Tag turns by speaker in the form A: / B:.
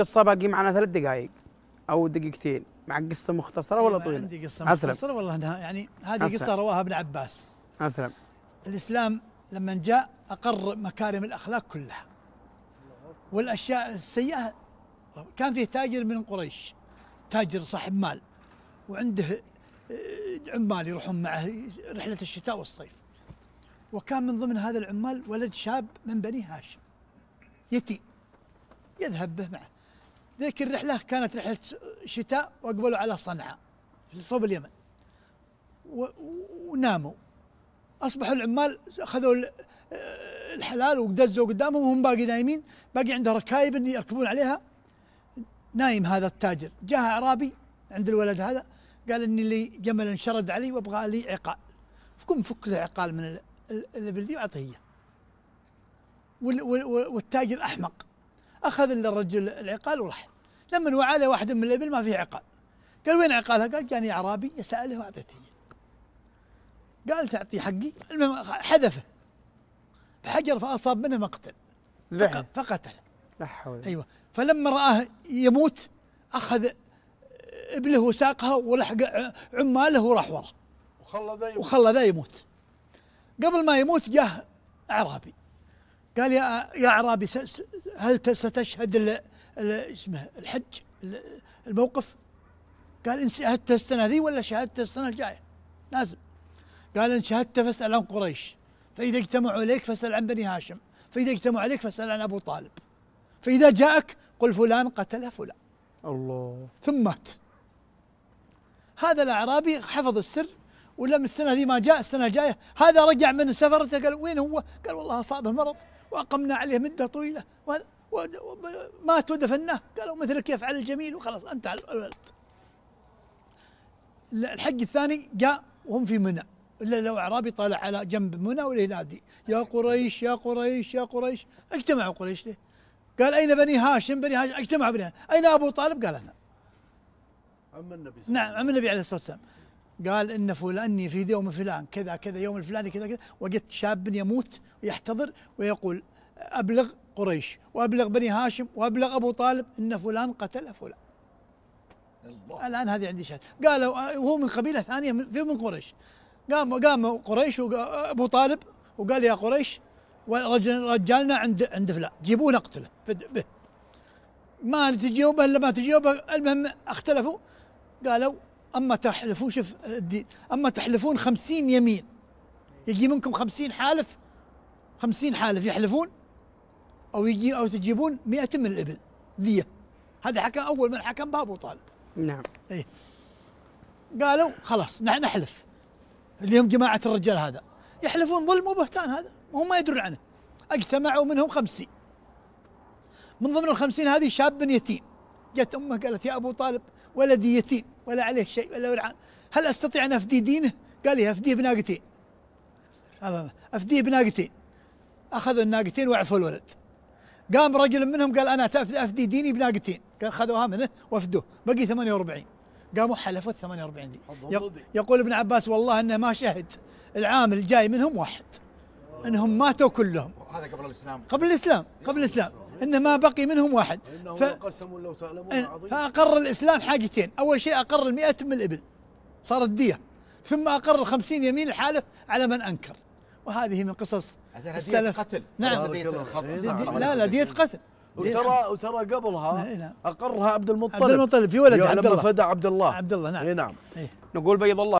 A: قصة باقي معنا ثلاث دقائق أو دقيقتين مع قصة مختصرة ولا إيه، طويلة؟ عندي قصة أسلم. مختصرة والله أنها يعني هذه قصة رواها ابن عباس أسلم الإسلام لما جاء أقر مكارم الأخلاق كلها والأشياء السيئة كان فيه تاجر من قريش تاجر صاحب مال وعنده آه، عمال يروحون معه رحلة الشتاء والصيف وكان من ضمن هذا العمال ولد شاب من بني هاشم يتيم يذهب به معه ذيك الرحلة كانت رحلة شتاء وأقبلوا على صنعاء في صوب اليمن وناموا أصبحوا العمال أخذوا الحلال ودزوا قدامهم وهم باقي نايمين باقي عنده ركايب يركبون عليها نايم هذا التاجر جاء أعرابي عند الولد هذا قال إني لي جمل انشرد علي وأبغى لي عقال فكم فك له عقال من الإبل دي وأعطيه والتاجر أحمق اخذ الرجل العقال وراح لما وعى له واحد من الابل ما فيه عقال قال وين عقالها؟ قال جاني اعرابي يساله واعطيته قال تعطي حقي المهم حذفه بحجر فاصاب منه مقتل فقتل لا حول ايوه فلما راه يموت اخذ ابله وساقها ولحق عماله وراح وراه وخلى ذا يموت وخلى ذا يموت قبل ما يموت جاه اعرابي قال يا يا اعرابي هل ستشهد اسمه الحج الموقف؟ قال ان شهدت السنه ذي ولا شهدت السنه الجايه لازم قال ان شهدت فاسال عن قريش فاذا اجتمعوا اليك فاسال عن بني هاشم فاذا اجتمعوا عليك فاسال عن ابو طالب فاذا جاءك قل فلان قتل فلان الله ثم مات هذا الاعرابي حفظ السر ولم السنه ذي ما جاء السنه الجايه هذا رجع من سفرته قال وين هو؟ قال والله اصابه مرض واقمنا عليه مده طويله مات ودفناه قالوا مثلك يفعل الجميل وخلاص انتهى الولد الحج الثاني جاء وهم في منى الا لو اعرابي طالع على جنب منى ولا ينادي يا قريش يا قريش يا قريش اجتمعوا قريش ليه؟ قال اين بني هاشم بني هاشم اجتمعوا بني اين ابو طالب؟ قال انا عم النبي صلى نعم عم النبي عليه الصلاه والسلام قال ان فلاني في يوم فلان كذا كذا يوم الفلاني كذا كذا وجدت شاب يموت ويحتضر ويقول ابلغ قريش وابلغ بني هاشم وابلغ ابو طالب ان فلان قتل فلان الله. الان هذه عندي شهاده قالوا وهو آه، من قبيله ثانيه في من قريش قام قام قريش وابو طالب وقال يا قريش رجالنا عند عند فلان جيبوه نقتله ما تجيبه الا ما تجيبه المهم اختلفوا قالوا اما تحلفون شوف الدين اما تحلفون خمسين يمين يجي منكم خمسين حالف خمسين حالف يحلفون او يجي او تجيبون مئة من الابل دية هذا حكم اول من حكم بابو طالب نعم ايه قالوا خلاص نحن نحلف اللي هم جماعة الرجال هذا يحلفون ظلم وبهتان هذا وهم ما يدرون عنه اجتمعوا منهم خمسين من ضمن الخمسين هذه شاب يتيم جت امه قالت يا ابو طالب ولدي يتيم ولا عليه شيء ولا ورعان هل استطيع ان افدي دينه؟ قال لي افديه بناقتين الله افديه بناقتين اخذوا الناقتين وعفوا الولد قام رجل منهم قال انا افدي ديني بناقتين قال خذوها منه وافدوه بقي 48 قاموا حلفوا ال 48 دي يقول ابن عباس والله انه ما شهد العام الجاي منهم واحد انهم ماتوا كلهم هذا قبل الاسلام قبل الاسلام قبل الاسلام إنما بقي منهم واحد ف... قسم لو تعلمون إيه، عظيم فأقر الإسلام حاجتين أول شيء أقر ال من الإبل صارت دية ثم أقر ال يمين الحالف على من أنكر وهذه من قصص السلف قتل نعم, نعم. لا لا دية قتل وترى نعم. وترى قبلها اقرها عبد المطلب عبد المطلب في ولد عبد الله فدى عبد الله عبد الله نعم اي نعم إيه. نقول بيض الله